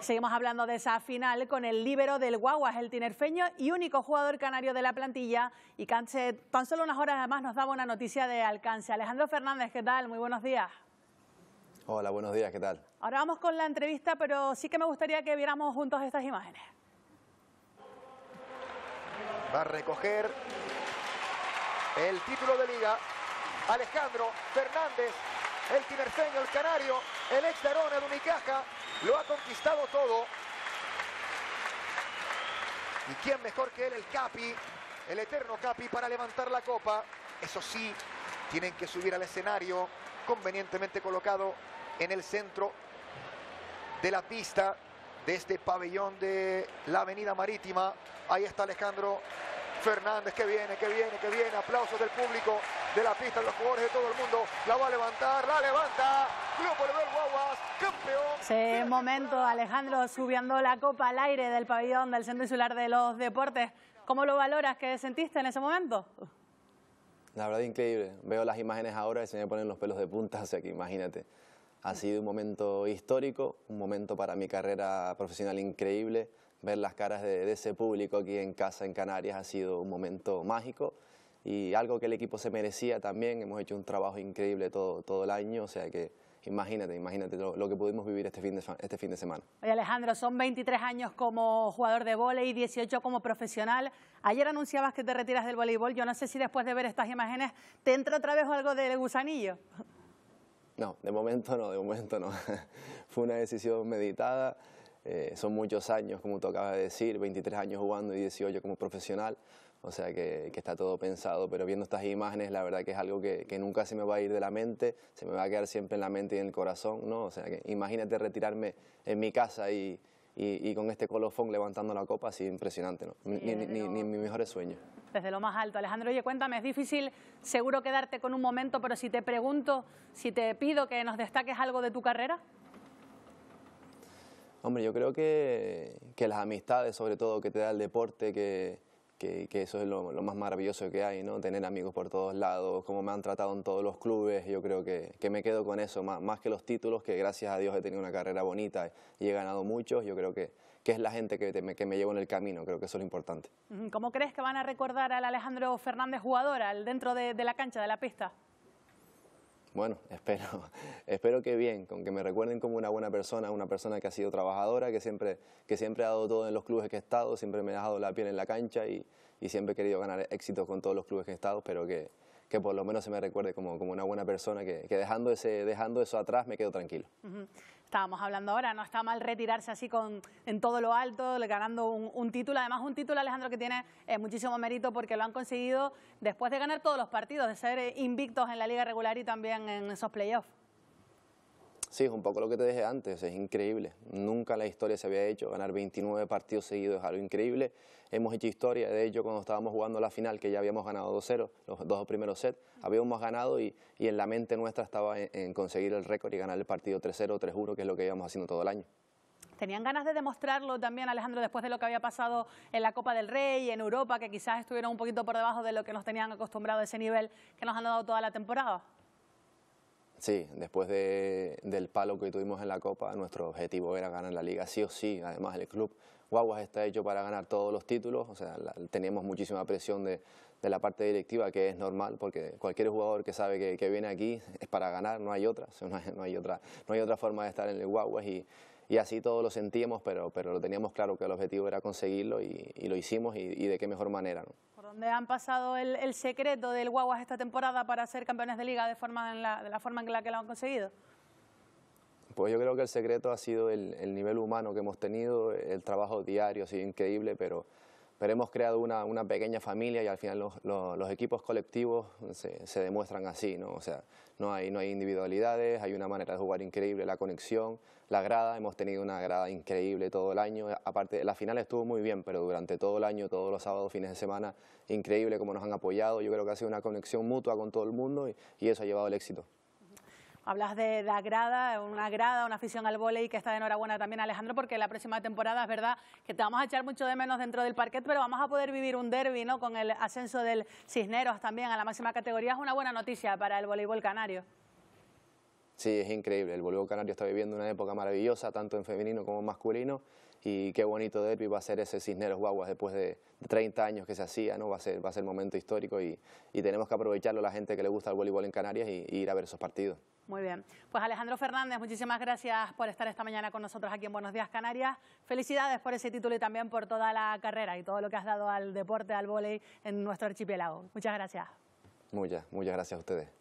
Seguimos hablando de esa final con el líbero del Guaguas, el tinerfeño y único jugador canario de la plantilla. Y canse, tan solo unas horas además nos daba una noticia de alcance. Alejandro Fernández, ¿qué tal? Muy buenos días. Hola, buenos días, ¿qué tal? Ahora vamos con la entrevista, pero sí que me gustaría que viéramos juntos estas imágenes. Va a recoger el título de liga Alejandro Fernández, el tinerfeño, el canario, el ex de Unicaja, lo ha conquistado todo. ¿Y quién mejor que él, el Capi, el eterno Capi, para levantar la copa? Eso sí, tienen que subir al escenario, convenientemente colocado en el centro de la pista de este pabellón de la Avenida Marítima. Ahí está Alejandro Fernández que viene, que viene, que viene. Aplausos del público, de la pista, de los jugadores, de todo el mundo. La va a levantar, la levanta. Globo de Guaguas, campeón. Ese momento, Alejandro, subiendo la copa al aire del pabellón del Centro Insular de los Deportes. ¿Cómo lo valoras? ¿Qué sentiste en ese momento? La verdad, increíble. Veo las imágenes ahora y se me ponen los pelos de punta, o sea que imagínate. Ha sido un momento histórico, un momento para mi carrera profesional increíble ver las caras de, ese público aquí en casa, en Canarias, ha sido un momento mágico y algo que el equipo se merecía también. Hemos hecho un trabajo increíble todo, todo el año, o sea que imagínate, imagínate lo, que pudimos vivir este fin, de, este fin de semana. Oye Alejandro, son 23 años como jugador de voleibol y 18 como profesional. Ayer anunciabas que te retiras del voleibol. Yo no sé si después de ver estas imágenes te entra otra vez algo del gusanillo. No, de momento no, de momento no. Fue una decisión meditada. Eh, son muchos años, como tú acabas de decir, 23 años jugando y 18 como profesional, o sea que, está todo pensado, pero viendo estas imágenes la verdad que es algo que, nunca se me va a ir de la mente, se me va a quedar siempre en la mente y en el corazón, ¿no? O sea que imagínate retirarme en mi casa y, y, con este colofón levantando la copa, así impresionante, ¿no? Ni, en mis mejores sueños. Desde lo más alto. Alejandro, oye, cuéntame, es difícil seguro quedarte con un momento, pero si te pregunto, si te pido que nos destaques algo de tu carrera. Hombre, yo creo que, que las amistades, sobre todo, que te da el deporte, que, que, eso es lo, más maravilloso que hay, ¿no? Tener amigos por todos lados, cómo me han tratado en todos los clubes, yo creo que, que me quedo con eso, más, que los títulos, que gracias a Dios he tenido una carrera bonita y he ganado muchos, yo creo que, que es la gente que, que me llevo en el camino, creo que eso es lo importante. ¿Cómo crees que van a recordar al Alejandro Fernández jugador, al dentro de, de la cancha, de la pista? Bueno, espero, espero que bien, con que me recuerden como una buena persona, una persona que ha sido trabajadora, que siempre, que siempre ha dado todo en los clubes que he estado, siempre me ha dejado la piel en la cancha y, y siempre he querido ganar éxito con todos los clubes que he estado, pero que, que por lo menos se me recuerde como, como una buena persona, que, dejando, ese, dejando eso atrás me quedo tranquilo. Estábamos hablando ahora, no está mal retirarse así con, en todo lo alto, ganando un, título. Además, un título, Alejandro, que tiene eh, muchísimo mérito porque lo han conseguido después de ganar todos los partidos, de ser eh, invictos en la liga regular y también en esos playoffs. Sí, es un poco lo que te dije antes, es increíble. Nunca en la historia se había hecho. Ganar 29 partidos seguidos es algo increíble. Hemos hecho historia. De hecho, cuando estábamos jugando la final, que ya habíamos ganado 2-0, los dos primeros sets, habíamos ganado y, en la mente nuestra estaba en, conseguir el récord y ganar el partido 3-0, 3-1, que es lo que íbamos haciendo todo el año. Tenían ganas de demostrarlo también, Alejandro, después de lo que había pasado en la Copa del Rey, en Europa, que quizás estuvieron un poquito por debajo de lo que nos tenían acostumbrado a ese nivel que nos han dado toda la temporada. Sí, después del palo que tuvimos en la Copa, nuestro objetivo era ganar la Liga sí o sí. Además, el club Guaguas está hecho para ganar todos los títulos. O sea, teníamos muchísima presión de, la parte directiva, que es normal, porque cualquier jugador que sabe que, viene aquí es para ganar, no hay otra. no, hay, otra no hay otra forma de estar en el Guaguas y, así todos lo sentíamos, pero, lo teníamos claro que el objetivo era conseguirlo y, lo hicimos y, y de qué mejor manera. ¿no? ¿Dónde han pasado el, secreto del Guaguas esta temporada para ser campeones de liga de, forma la, de la forma en la que lo han conseguido? Pues yo creo que el secreto ha sido el, el nivel humano que hemos tenido, el trabajo diario, ha sido increíble, pero pero hemos creado una, pequeña familia y al final los, los, equipos colectivos se, se, demuestran así, ¿no? O sea, no hay, no hay individualidades, hay una manera de jugar increíble, la conexión, la grada, hemos tenido una grada increíble todo el año, aparte, la final estuvo muy bien, pero durante todo el año, todos los sábados, fines de semana, increíble cómo nos han apoyado, yo creo que ha sido una conexión mutua con todo el mundo y, y eso ha llevado al éxito. Hablas de la grada, una grada, una afición al volei que está de enhorabuena también, Alejandro, porque la próxima temporada es verdad que te vamos a echar mucho de menos dentro del parquet, pero vamos a poder vivir un derby, ¿no? Con el ascenso del Cisneros también a la máxima categoría. Es una buena noticia para el voleibol canario. Sí, es increíble. El voleibol canario está viviendo una época maravillosa, tanto en femenino como en masculino y qué bonito derby va a ser ese Cisneros Guaguas después de 30 años que se hacía, ¿no? va, a ser, va a ser momento histórico y, tenemos que aprovecharlo la gente que le gusta el voleibol en Canarias y, ir a ver esos partidos. Muy bien. Pues Alejandro Fernández, muchísimas gracias por estar esta mañana con nosotros aquí en Buenos Días Canarias. Felicidades por ese título y también por toda la carrera y todo lo que has dado al deporte, al voleibol en nuestro archipiélago. Muchas gracias. Muchas, muchas gracias a ustedes.